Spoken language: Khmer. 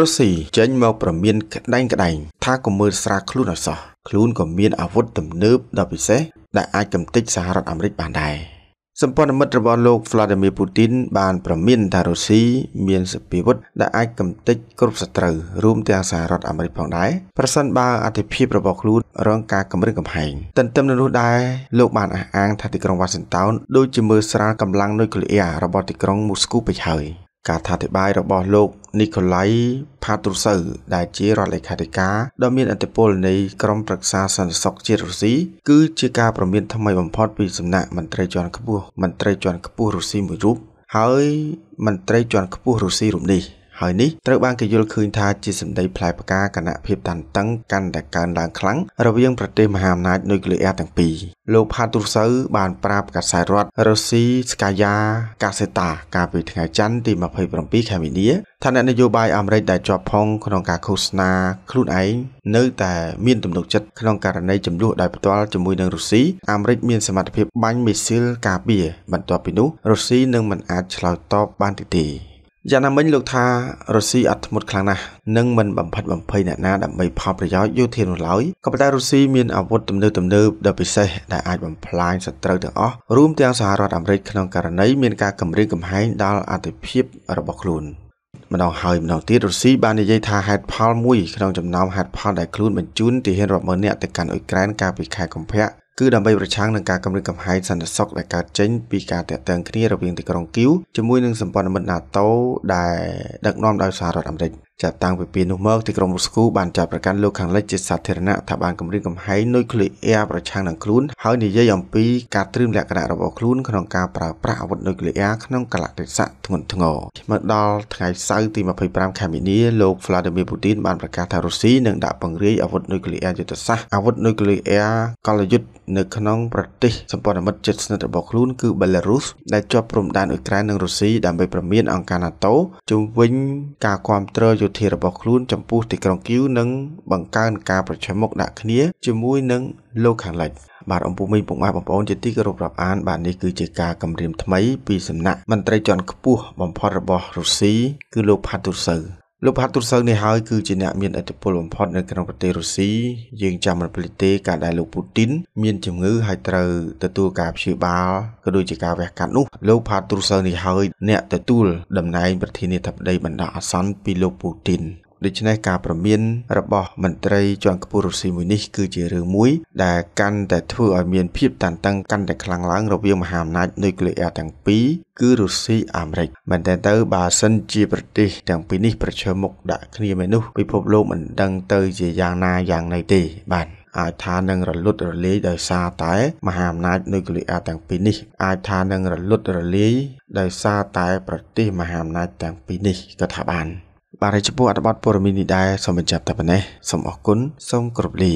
រុស្ស៊ីចេញមកប្រមានក្តែងក្តែងថាកុំមើលស្រាលខ្លួនឲ្យសោះខ្លួនក៏មានអាវុធទំនើបដ៏ពិសេសដែលអាចកំទេចសហរដ្ឋអាមេរិកបានដែរសម្ព័ន្ធមិត្តរបស់លោក Vladimir Putin បានប្រមានថារុស្ស៊ីមានសពីវុធដែលអាចកំទេចគ្រប់សត្រូវរួមទាំងសហរដ្ឋអាមេរិកផងដែរប្រសិនបើអធិភាពរបស់ខ្លួនរងការគំរាមកំហែងទន្ទឹមនឹងនោះដែរលោកបានអះអាងថាទីក្រុង Washington ដូចជាមើលស្រាលកម្លាំងនុយក្លេអ៊ែររបស់ទីក្រុង Moscow ពេកហើយការថាធិប្បាយរបស់លោកនីកូឡៃផាត្រូសូវដែលជារដ្ឋលេខាធិការដ៏មានឥទ្ធិពលនៃក្រមប្រឹក្សាសន្តិសុខជាតិរុស្ស៊ីគឺជាការប្រមាន ថ្មីបំផុត ពីសំណាក់មន្ត្រីជាន់ខ្ពស់មន្ត្រីជាន់ខ្ពស់រុស្ស៊ីមួយរូបហើយមន្ត្រីជាន់ខ្ពស់រុស្ស៊ីរូបនេះហើយនេះត្រូវបានគេយល់ឃើញថាជាសម្ដីផ្លែផ្កាគណៈភាពតានតឹងកាន់តែកើនឡើងខ្លាំងរវាងប្រទេសមហាអំណាចនុយក្លេអ៊ែរទាំងពីរលោកផាទូសូវបានប្រាប់កាសែតរដ្ឋរុស្ស៊ីស្កាយ៉ាកាសេតា កាលពីថ្ងៃច័ន្ទទី27ខែមីនា ថាអ្នកនយោបាយអាមេរិកដែលជាប់ផងក្នុងការឃោសនាខ្លួនឯងនៅ តែមានទំនុកចិត្តក្នុងករណីចំនួនដោយផ្ទាល់ជាមួយនឹងរុស្ស៊ីអាមេរិកមានសមត្ថភាពបាញ់មីស៊ីលការពារបន្ទាប់ពីនោះរុស្ស៊ីនឹងមិនអាចឆ្លើយតបបានទៀតទេយ៉ាងណាមិញលោកថារុស្ស៊ីអត់ធ្មត់ខ្លាំងណាស់និងមិនបំផិតបំភ័យអ្នកណាដើម្បីផលប្រយោជន៍យោធានោះឡើយក៏ប៉ុន្តែរុស្ស៊ីមានអាវុធទំនើបទំនើបដ៏ពិសេសដែលអាចបំផ្លាញសត្រូវទាំងអស់រួមទាំងសហរដ្ឋអាមេរិកក្នុងករណីមានការគំរាមកំហែងដល់អធិភាពរបស់ខ្លួន ម្ដងហើយម្ដងទៀតរុស្ស៊ីបាននិយាយថាហេតុផលមួយក្នុងចំណោមហេតុផលដែលខ្លួនបញ្ជូនទាហានរាប់ម៉ឺននាក់ទៅកាន់អ៊ុយក្រែនកាលពីខែកុម្ភៈគឺដើម្បីប្រឆាំងនឹងការគំរាមកំហែងសន្តិសុខដែលកើតចេញពីការតាក់ទងគ្នារវាងទីក្រុងគីវជាមួយនឹងសម្ព័ន្ធមិត្ត NATO ដែលដឹកនាំដោយសហរដ្ឋអាមេរិកចាប់តាំងពីពេលនោះមកទីក្រុងមូស្គូបានចាប់ប្រកាន់លោកខាងលិចជាសាធារណៈថាបានគម្រាមកំហែងនុយក្លេអ៊ែរប្រឆាំងនឹងខ្លួនហើយនិយាយអំពីការត្រៀមលក្ខណៈរបស់ខ្លួនក្នុងការប្រើប្រាស់អាវុធនុយក្លេអ៊ែរក្នុងកលតិស័កធ្ងន់ធ្ងរមកដល់ថ្ងៃសៅរ៍ទី25ខែមីនាលោក Vladimir Putin បានប្រកាសថារុស្ស៊ីនឹងដាក់ពង្រាយអាវុធនុយក្លេអ៊ែរយុទ្ធសាស្ត្រអាវុធនុយក្លេអ៊ែរកលយុទ្ធនៅក្នុងប្រទេសសម្ព័ន្ធមិត្តជិតស្និទ្ធរបស់ខ្លួនគឺ Belarus ដែលជាប់ព្រំដែនអ៊ុយក្រែននិងរុស្ស៊ីដើម្បីប្រមានអង្គការ NATO ជំវិញការគ្រប់គ្រងយុធារបស់ខ្លួនចំពោះ ទីក្រុងគីវនិងបង្កើនការប្រឈមមុខដាក់គ្នាជាមួយនឹងលោកខាងលិចបាទអង្គមីពុកម៉ែបងប្អូនជាទីគោរពរាប់អាន បាទនេះគឺជាការគម្រាមថ្មីពីសំណាក់ មន្ត្រីជាន់ខ្ពស់បំផុតរបស់រុស្ស៊ីគឺលោកផាទូសូវលោកផាត់ទូសៅនេះហើយគឺជាអ្នកមានឥទ្ធិពលបំផុតនៅក្នុងប្រទេសរុស្ស៊ីយើងចាំមិនភ្លេចទេការដែលលោកពូទីនមានជំងឺហើយត្រូវទទួលការព្យាបាលក៏ដូចជាការវះកាត់នោះលោកផាត់ទូសៅនេះហើយអ្នកទទួលតំណែងប្រធានាធិបតីបណ្ដោះអាសន្នពីលោកពូទីនដូច្នេះការប្រមានរបស់មន្ត្រីជាន់ខ្ពស់រុស្ស៊ីមួយនេះគឺជារឿងមួយ ដែលកាន់តែធ្វើឲ្យមានភាពតានតឹងកាន់តែខ្លាំងឡើងរវាងមហាអំណាចនុយក្លេអ៊ែរទាំងពីរគឺរុស្ស៊ីអាមេរិកមែនតើទៅបើសិនជាប្រទេសទាំងពីរនេះ ប្រឈមមុខដាក់គ្នាមែននោះពិភពលោកមិនដឹងទៅជាយ៉ាងណាយ៉ាងណីទេ បាទអាចថានឹងរលត់រលាយដោយសារតែមហាអំណាចនុយក្លេអ៊ែរទាំងពីរនេះអាចថានឹងរលត់រលាយដោយសារតែ ប្រទេសមហាអំណាចទាំងពីរនេះក៏ថាបានបាទចំពោះអត្ថបទព័ត៌មាននេះដែរសូមបញ្ចប់តែប៉ុណ្ណេះសូមអរគុណសូមគោរពលា